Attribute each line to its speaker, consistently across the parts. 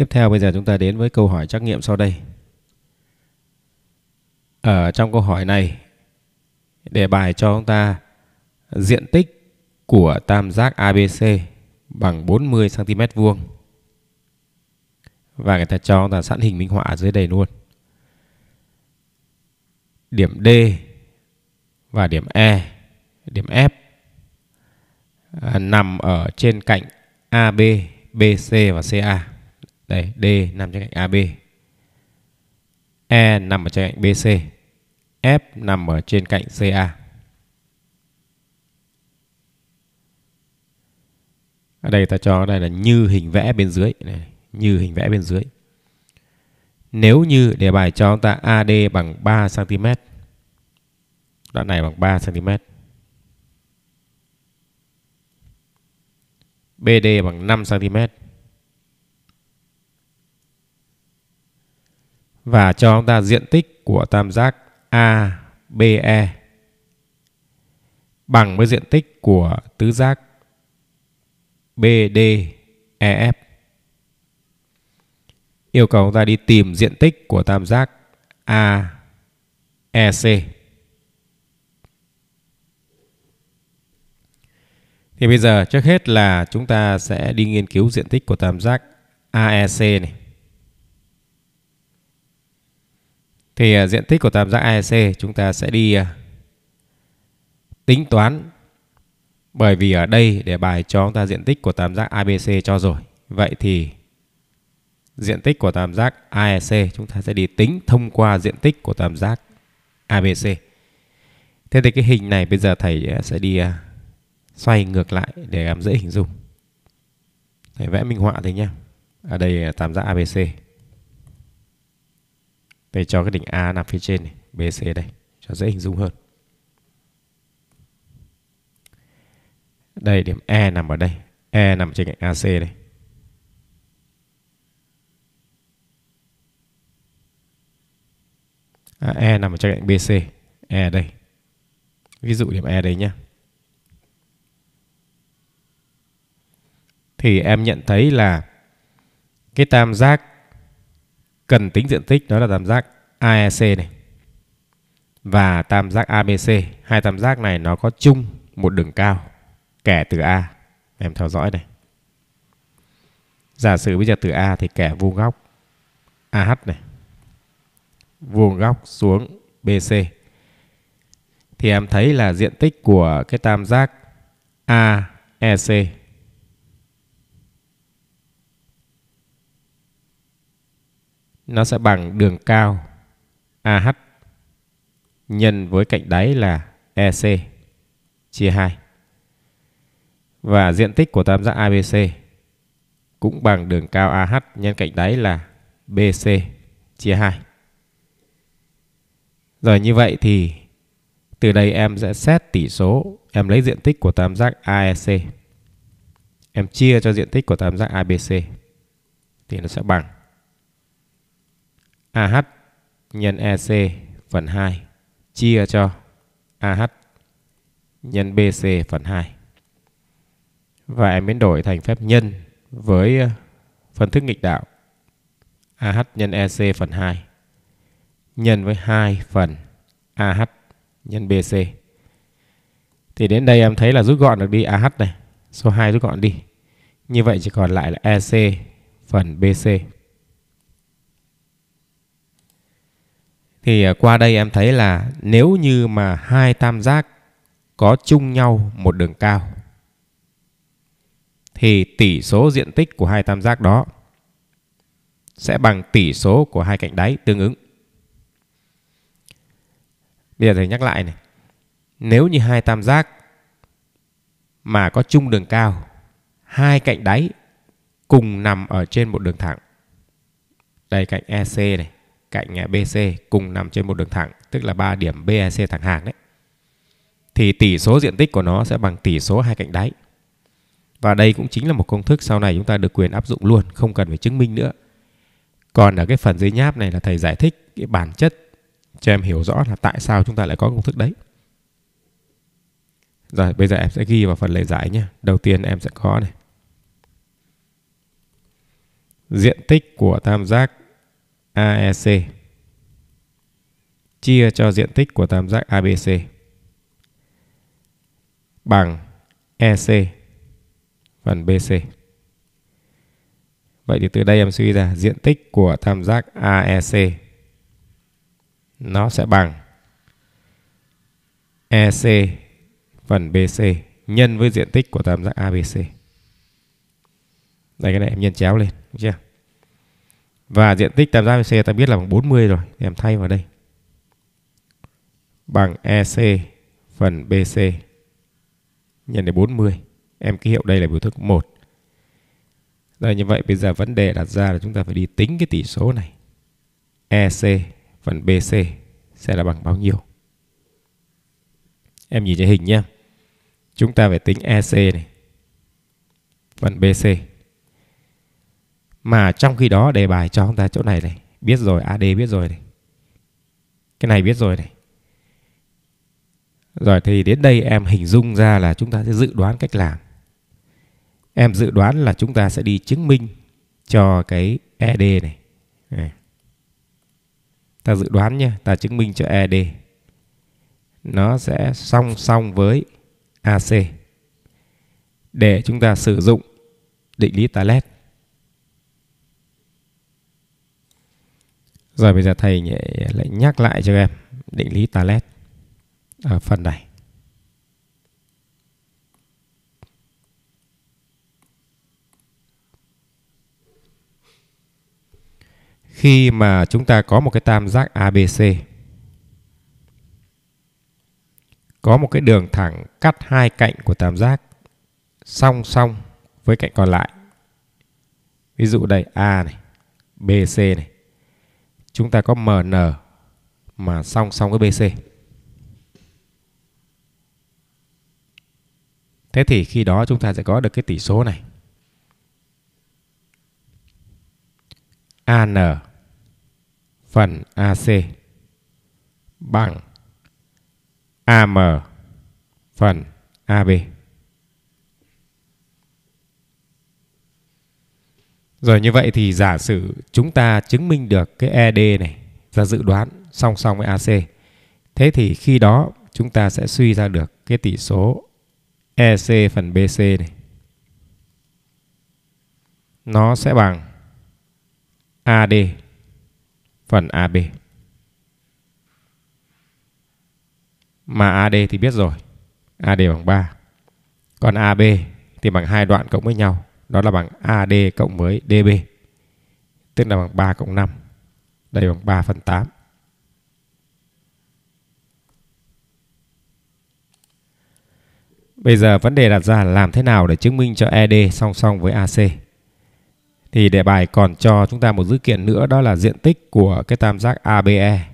Speaker 1: Tiếp theo bây giờ chúng ta đến với câu hỏi trắc nghiệm sau đây. Ở trong câu hỏi này, đề bài cho chúng ta diện tích của tam giác ABC bằng 40 cm vuông. Và người ta cho chúng ta sẵn hình minh họa dưới đây luôn. Điểm D và điểm E, điểm F à, nằm ở trên cạnh AB, BC và CA. Đây, D nằm trên cạnh AB. E nằm ở trên cạnh BC. F nằm ở trên cạnh CA. Ở đây ta cho đây là như hình vẽ bên dưới này, như hình vẽ bên dưới. Nếu như đề bài cho ta AD bằng 3 cm. Đoạn này bằng 3 cm. BD bằng 5 cm. và cho chúng ta diện tích của tam giác ABE bằng với diện tích của tứ giác BDEF. Yêu cầu chúng ta đi tìm diện tích của tam giác AEC. Thì bây giờ trước hết là chúng ta sẽ đi nghiên cứu diện tích của tam giác AEC này. Thì à, diện tích của tam giác AEC chúng ta sẽ đi à, tính toán bởi vì ở đây để bài cho chúng ta diện tích của tam giác ABC cho rồi. Vậy thì diện tích của tam giác AEC chúng ta sẽ đi tính thông qua diện tích của tam giác ABC. Thế thì cái hình này bây giờ thầy à, sẽ đi xoay ngược lại để làm dễ hình dung. Thầy vẽ minh họa thế nhé. Ở đây tam giác ABC. Vậy cho cái đỉnh A nằm phía trên này, BC đây, cho dễ hình dung hơn. Đây, điểm E nằm ở đây. E nằm trên cạnh AC đây. À, e nằm ở trên cạnh BC. E đây. Ví dụ điểm E đấy nhé. Thì em nhận thấy là cái tam giác cần tính diện tích đó là tam giác AEC này và tam giác ABC. Hai tam giác này nó có chung một đường cao kẻ từ A. Em theo dõi này. Giả sử bây giờ từ A thì kẻ vuông góc AH này vuông góc xuống BC thì em thấy là diện tích của cái tam giác AEC nó sẽ bằng đường cao AH nhân với cạnh đáy là EC chia 2. Và diện tích của tam giác ABC cũng bằng đường cao AH nhân cạnh đáy là BC chia 2. Rồi như vậy thì từ đây em sẽ xét tỷ số, em lấy diện tích của tam giác AEC. Em chia cho diện tích của tam giác ABC thì nó sẽ bằng AH nhân EC phần 2 chia cho AH nhân BC phần 2. Và em biến đổi thành phép nhân với ờ, phân thức nghịch đạo AH nhân EC phần 2 nhân với 2 phần AH nhân BC. Thì đến đây em thấy là rút gọn được đi AH này, số 2 rút gọn đi. Như vậy chỉ còn lại là EC phần BC. Thì à, qua đây em thấy là nếu như mà hai tam giác có chung nhau một đường cao thì tỷ số diện tích của hai tam giác đó sẽ bằng tỷ số của hai cạnh đáy tương ứng. Bây giờ thầy nhắc lại này. Nếu như hai tam giác mà có chung đường cao, hai cạnh đáy cùng nằm ở trên một đường thẳng. Đây cạnh EC này cạnh à, BC cùng nằm trên một đường thẳng, tức là 3 điểm BC thẳng hàng đấy. Thì tỷ số diện tích của nó sẽ bằng tỷ số hai cạnh đáy. Và đây cũng chính là một công thức sau này chúng ta được quyền áp dụng luôn, không cần phải chứng minh nữa. Còn ở cái phần dưới nháp này là thầy giải thích cái bản chất cho em hiểu rõ là tại sao chúng ta lại có công thức đấy. Rồi, bây giờ em sẽ ghi vào phần lời giải nhé. Đầu tiên em sẽ có này. Diện tích của tam giác AEC chia cho diện tích của tam giác ABC bằng EC phần BC. Vậy thì từ đây em suy ra diện tích của tam giác AEC nó sẽ bằng EC phần BC nhân với diện tích của tam giác ABC. Đây cái này em nhân chéo lên, được chưa? Và diện tích tam giác BC ta biết là bằng 40 rồi, thì em thay vào đây. Bằng EC phần BC nhân đến 40. Em ký hiệu đây là biểu thức 1. Rồi như vậy bây giờ vấn đề đặt ra là chúng ta phải đi tính cái tỷ số này. EC phần BC sẽ là bằng bao nhiêu? Em nhìn trên hình nhé. Chúng ta phải tính EC này. Phần BC. Mà trong khi đó đề bài cho chúng ta chỗ này này. Biết rồi, AD biết rồi này. Cái này biết rồi này. Rồi thì đến đây em hình dung ra là chúng ta sẽ dự đoán cách làm. Em dự đoán là chúng ta sẽ đi chứng minh cho cái ED này. này. Ta dự đoán nha, ta chứng minh cho ED. Nó sẽ song song với AC. Để chúng ta sử dụng định lý Talet. Rồi bây giờ thầy lại nhắc lại cho em định lý Talet ở phần này. Khi mà chúng ta có một cái tam giác ABC có một cái đường thẳng cắt hai cạnh của tam giác song song với cạnh còn lại. Ví dụ đây A này, BC này chúng ta có MN mà song song với BC. Thế thì khi đó chúng ta sẽ có được cái tỷ số này. AN phần AC bằng AM phần AB. Rồi như vậy thì giả sử chúng ta chứng minh được cái ED này ra dự đoán song song với AC. Thế thì khi đó chúng ta sẽ suy ra được cái tỷ số EC phần BC này. Nó sẽ bằng AD phần AB. Mà AD thì biết rồi, AD bằng 3. Còn AB thì bằng hai đoạn cộng với nhau đó là bằng AD cộng với DB tức là bằng 3 cộng 5 đây bằng 3 phần 8 Bây giờ vấn đề đặt ra là làm thế nào để chứng minh cho ED song song với AC thì đề bài còn cho chúng ta một dữ kiện nữa đó là diện tích của cái tam giác ABE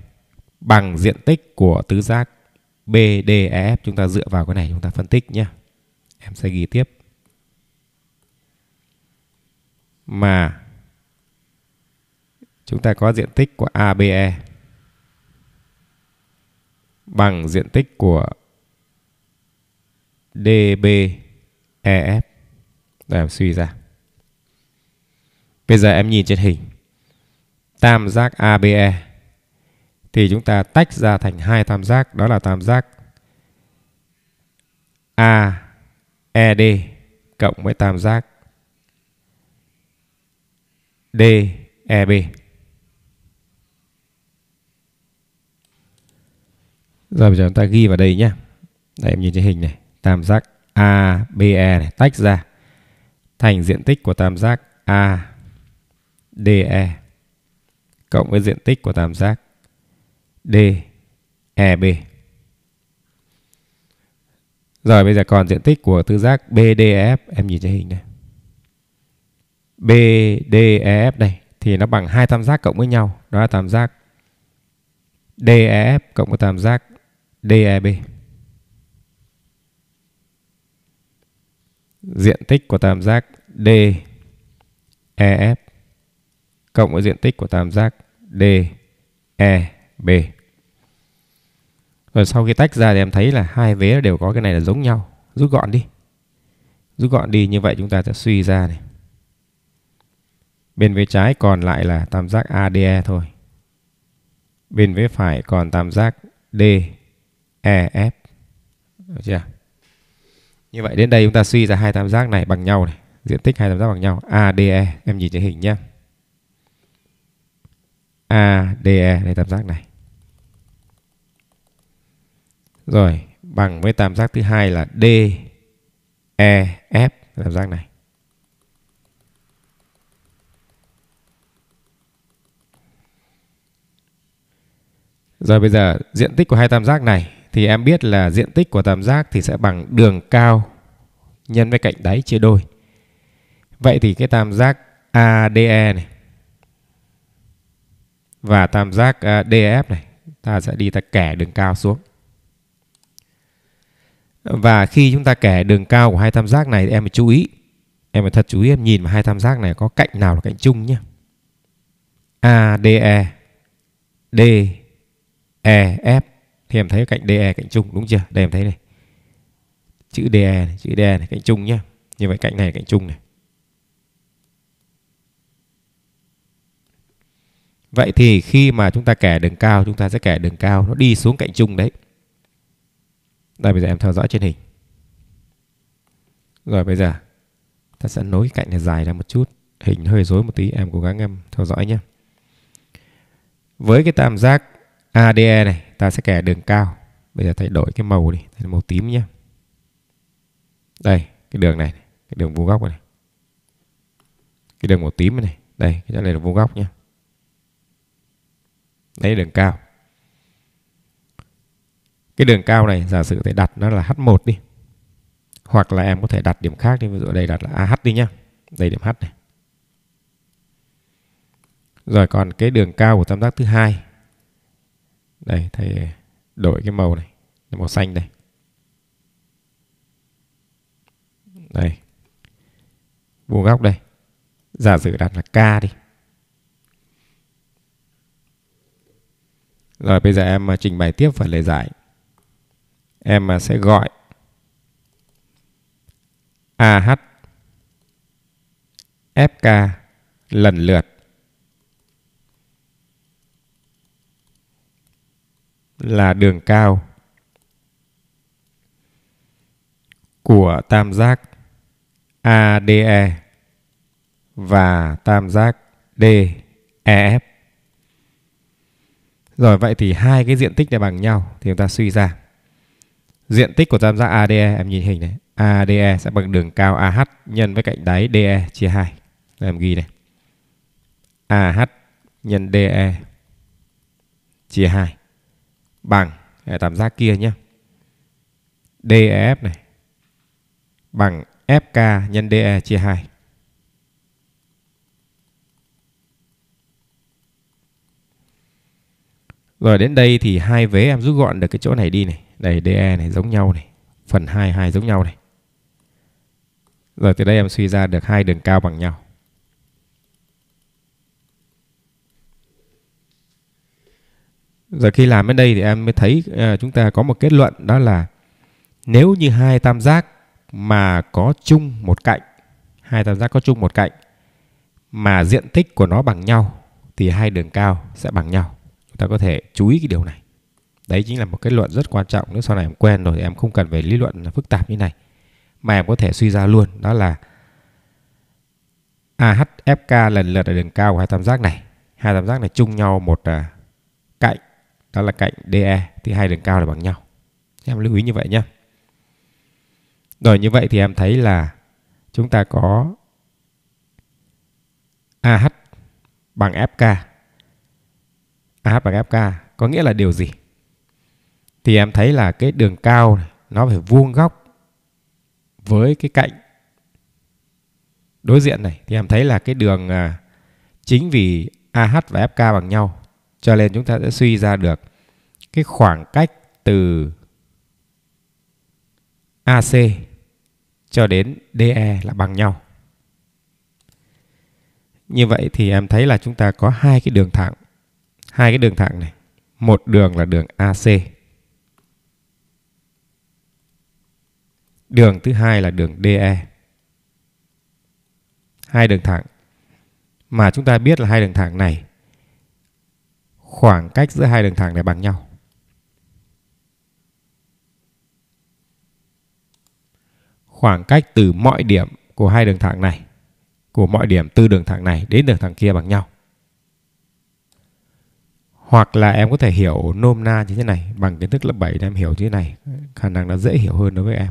Speaker 1: bằng diện tích của tứ giác BDEF chúng ta dựa vào cái này chúng ta phân tích nhé em sẽ ghi tiếp mà chúng ta có diện tích của ABE bằng diện tích của DBEF. để em suy ra. Bây giờ em nhìn trên hình. Tam giác ABE thì chúng ta tách ra thành hai tam giác, đó là tam giác AED cộng với tam giác DEB. Rồi bây giờ chúng ta ghi vào đây nhé. Đây em nhìn trên hình này, tam giác ABE này tách ra thành diện tích của tam giác ADE cộng với diện tích của tam giác DEB. Rồi bây giờ còn diện tích của tứ giác BDF e, em nhìn trên hình này. BDEF này thì nó bằng hai tam giác cộng với nhau, đó là tam giác DEF cộng với tam giác DEB. Diện tích của tam giác DEF cộng với diện tích của tam giác DEB. Rồi sau khi tách ra thì em thấy là hai vế đều có cái này là giống nhau, rút gọn đi. Rút gọn đi như vậy chúng ta sẽ suy ra này. Bên phía trái còn lại là tam giác ADE thôi. Bên phía phải còn tam giác DEF. Được chưa? Như vậy đến đây chúng ta suy ra hai tam giác này bằng nhau này, diện tích hai tam giác bằng nhau ADE, em nhìn trên hình nhé. ADE đây tam giác này. Rồi, bằng với tam giác thứ hai là DEF tam giác này. Rồi bây giờ diện tích của hai tam giác này thì em biết là diện tích của tam giác thì sẽ bằng đường cao nhân với cạnh đáy chia đôi. Vậy thì cái tam giác ADE này và tam giác DF này ta sẽ đi ta kẻ đường cao xuống. Và khi chúng ta kẻ đường cao của hai tam giác này em phải chú ý. Em phải thật chú ý em nhìn mà hai tam giác này có cạnh nào là cạnh chung nhé. ADE D e E, F thì em thấy cạnh DE cạnh chung đúng chưa? Đây em thấy này. Chữ DE này, chữ DE này cạnh chung nhá. Như vậy cạnh này cạnh chung này. Vậy thì khi mà chúng ta kẻ đường cao chúng ta sẽ kẻ đường cao nó đi xuống cạnh chung đấy. Đây bây giờ em theo dõi trên hình. Rồi bây giờ ta sẽ nối cạnh này dài ra một chút. Hình hơi rối một tí em cố gắng em theo dõi nhé. Với cái tam giác ADE này ta sẽ kẻ đường cao bây giờ thay đổi cái màu đi thành màu tím nhé đây cái đường này cái đường vuông góc này cái đường màu tím này đây cái này là vuông góc nhé đấy đường cao cái đường cao này giả sử thể đặt nó là h1 đi hoặc là em có thể đặt điểm khác đi ví dụ đây đặt là ah đi nhá đây điểm h này rồi còn cái đường cao của tam giác thứ hai đây thầy đổi cái màu này màu xanh này đây vuông góc đây giả sử đặt là k đi rồi bây giờ em à, trình bày tiếp phần lời giải em à, sẽ gọi ah fk lần lượt là đường cao của tam giác ADE và tam giác DEF. Rồi vậy thì hai cái diện tích này bằng nhau thì chúng ta suy ra. Diện tích của tam giác ADE em nhìn hình này, ADE sẽ bằng đường cao AH nhân với cạnh đáy DE chia 2. em ghi này. AH nhân DE chia 2 bằng à, tam giác kia nhé. DEF này bằng FK nhân DE chia 2. Rồi đến đây thì hai vế em rút gọn được cái chỗ này đi này. Đây DE này giống nhau này. Phần 2, 2 giống nhau này. Rồi từ đây em suy ra được hai đường cao bằng nhau. Rồi khi làm đến đây thì em mới thấy à, chúng ta có một kết luận đó là nếu như hai tam giác mà có chung một cạnh, hai tam giác có chung một cạnh mà diện tích của nó bằng nhau thì hai đường cao sẽ bằng nhau. Chúng ta có thể chú ý cái điều này. Đấy chính là một kết luận rất quan trọng nếu sau này em quen rồi thì em không cần phải lý luận phức tạp như này mà em có thể suy ra luôn đó là AHFK lần lượt ở đường cao của hai tam giác này. Hai tam giác này chung nhau một à, đó là cạnh DE thì hai đường cao là bằng nhau. Em lưu ý như vậy nhé. Rồi như vậy thì em thấy là chúng ta có AH bằng FK. AH bằng FK có nghĩa là điều gì? Thì em thấy là cái đường cao này, nó phải vuông góc với cái cạnh đối diện này thì em thấy là cái đường à, chính vì AH và FK bằng nhau cho nên chúng ta sẽ suy ra được cái khoảng cách từ AC cho đến DE là bằng nhau. Như vậy thì em thấy là chúng ta có hai cái đường thẳng. Hai cái đường thẳng này. Một đường là đường AC. Đường thứ hai là đường DE. Hai đường thẳng. Mà chúng ta biết là hai đường thẳng này khoảng cách giữa hai đường thẳng này bằng nhau. Khoảng cách từ mọi điểm của hai đường thẳng này, của mọi điểm từ đường thẳng này đến đường thẳng kia bằng nhau. Hoặc là em có thể hiểu nôm na như thế này, bằng kiến thức lớp 7 em hiểu như thế này, khả năng nó dễ hiểu hơn đối với em.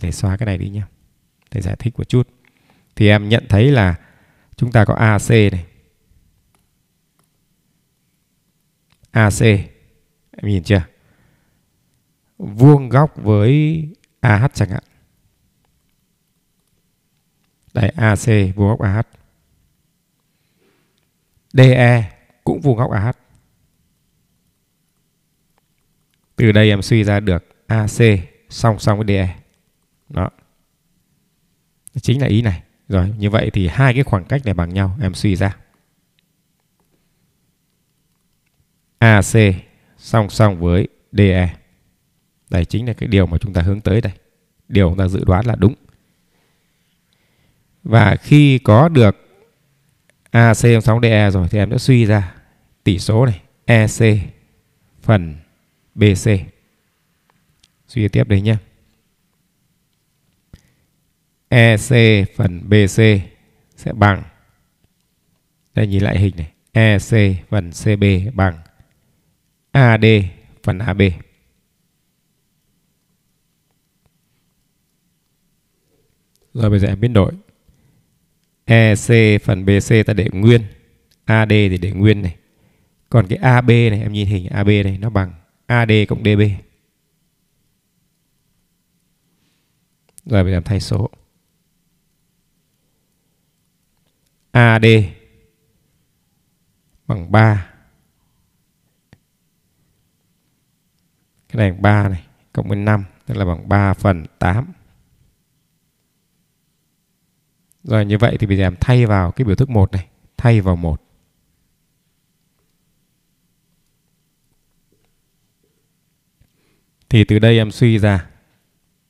Speaker 1: Thầy xóa cái này đi nhé. Thầy giải thích một chút. Thì em nhận thấy là chúng ta có AC này, AC em nhìn chưa vuông góc với AH chẳng hạn đây AC vuông góc AH DE cũng vuông góc AH từ đây em suy ra được AC song song với DE đó chính là ý này rồi như vậy thì hai cái khoảng cách này bằng nhau em suy ra AC song song với DE. Đây chính là cái điều mà chúng ta hướng tới đây. Điều chúng ta dự đoán là đúng. Và khi có được AC song song DE rồi thì em sẽ suy ra tỷ số này EC phần BC. Suy tiếp đây nhé. EC phần BC sẽ bằng Đây nhìn lại hình này EC phần CB bằng AD phần AB. Rồi bây giờ em biến đổi. EC phần BC ta để nguyên. AD thì để nguyên này. Còn cái AB này em nhìn hình AB này nó bằng AD cộng DB. Rồi bây giờ em thay số. AD bằng 3 cái này bằng 3 này cộng với 5 tức là bằng 3 phần 8 rồi như vậy thì bây giờ em thay vào cái biểu thức 1 này thay vào 1 thì từ đây em suy ra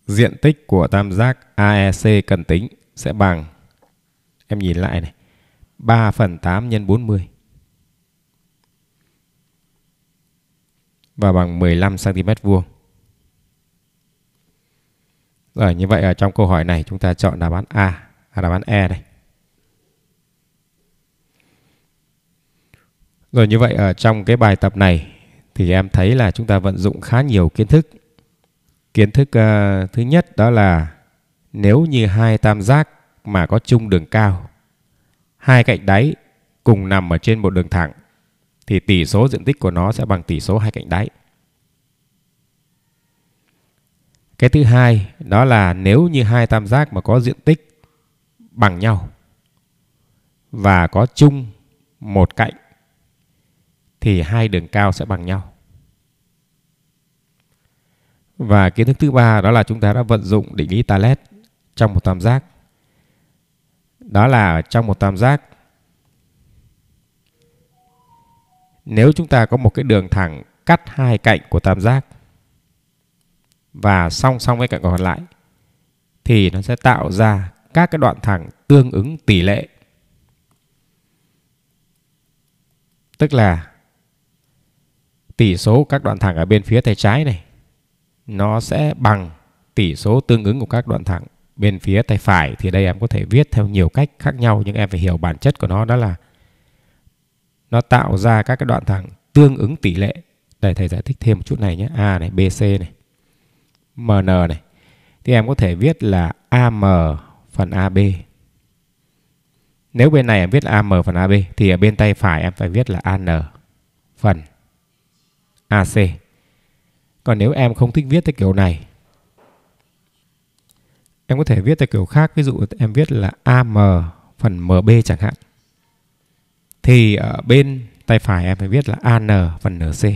Speaker 1: diện tích của tam giác AEC cần tính sẽ bằng em nhìn lại này 3 phần 8 nhân 40 và bằng 15 cm vuông. Rồi như vậy ở trong câu hỏi này chúng ta chọn đáp án A, à, đáp án E này. Rồi như vậy ở trong cái bài tập này thì em thấy là chúng ta vận dụng khá nhiều kiến thức. Kiến thức uh, thứ nhất đó là nếu như hai tam giác mà có chung đường cao, hai cạnh đáy cùng nằm ở trên một đường thẳng thì tỷ số diện tích của nó sẽ bằng tỷ số hai cạnh đáy. Cái thứ hai đó là nếu như hai tam giác mà có diện tích bằng nhau và có chung một cạnh thì hai đường cao sẽ bằng nhau. Và kiến thức thứ ba đó là chúng ta đã vận dụng định lý Talet trong một tam giác. Đó là trong một tam giác nếu chúng ta có một cái đường thẳng cắt hai cạnh của tam giác và song song với cạnh còn lại thì nó sẽ tạo ra các cái đoạn thẳng tương ứng tỷ lệ. Tức là tỷ số các đoạn thẳng ở bên phía tay trái này nó sẽ bằng tỷ số tương ứng của các đoạn thẳng bên phía tay phải thì đây em có thể viết theo nhiều cách khác nhau nhưng em phải hiểu bản chất của nó đó là nó tạo ra các cái đoạn thẳng tương ứng tỷ lệ. Đây thầy giải thích thêm một chút này nhé. A này, BC này, MN này. Thì em có thể viết là AM phần AB. Nếu bên này em viết AM phần AB thì ở bên tay phải em phải viết là AN phần AC. Còn nếu em không thích viết theo kiểu này Em có thể viết theo kiểu khác Ví dụ em viết là AM phần MB chẳng hạn thì ở bên tay phải em phải viết là AN và NC.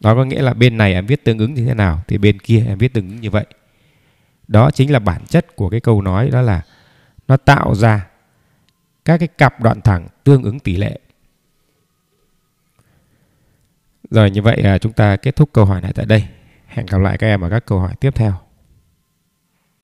Speaker 1: Đó có nghĩa là bên này em viết tương ứng như thế nào thì bên kia em viết tương ứng như vậy. Đó chính là bản chất của cái câu nói đó là nó tạo ra các cái cặp đoạn thẳng tương ứng tỷ lệ. Rồi như vậy à, chúng ta kết thúc câu hỏi này tại đây. Hẹn gặp lại các em ở các câu hỏi tiếp theo.